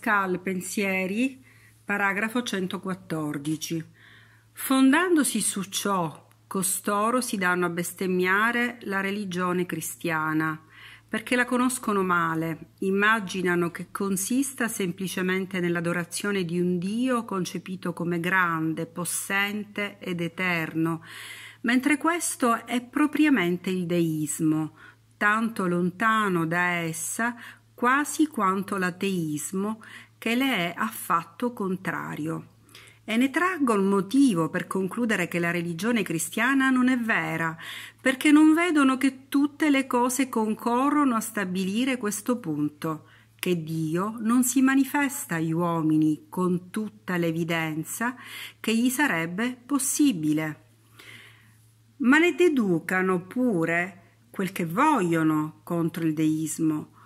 Pascal Pensieri, paragrafo 114. Fondandosi su ciò, costoro si danno a bestemmiare la religione cristiana, perché la conoscono male, immaginano che consista semplicemente nell'adorazione di un Dio concepito come grande, possente ed eterno, mentre questo è propriamente il deismo, tanto lontano da essa quasi quanto l'ateismo che le è affatto contrario. E ne traggo il motivo per concludere che la religione cristiana non è vera, perché non vedono che tutte le cose concorrono a stabilire questo punto che Dio non si manifesta agli uomini con tutta l'evidenza che gli sarebbe possibile. Ma ne deducano pure quel che vogliono contro il deismo,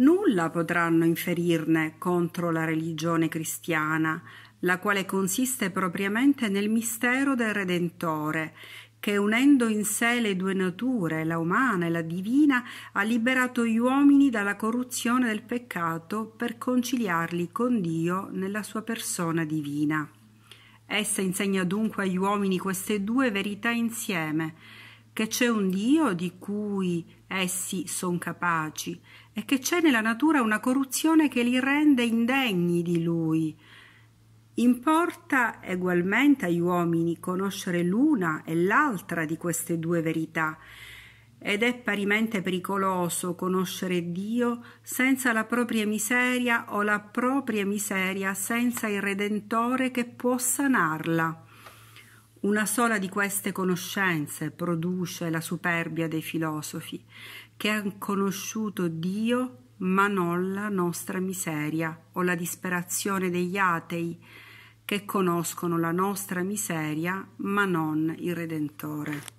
nulla potranno inferirne contro la religione cristiana, la quale consiste propriamente nel mistero del Redentore, che unendo in sé le due nature, la umana e la divina, ha liberato gli uomini dalla corruzione del peccato per conciliarli con Dio nella sua persona divina. Essa insegna dunque agli uomini queste due verità insieme, che c'è un Dio di cui essi sono capaci e che c'è nella natura una corruzione che li rende indegni di lui. Importa egualmente agli uomini conoscere l'una e l'altra di queste due verità, ed è parimente pericoloso conoscere Dio senza la propria miseria o la propria miseria senza il Redentore che può sanarla. Una sola di queste conoscenze produce la superbia dei filosofi, che hanno conosciuto Dio ma non la nostra miseria o la disperazione degli atei, che conoscono la nostra miseria ma non il Redentore.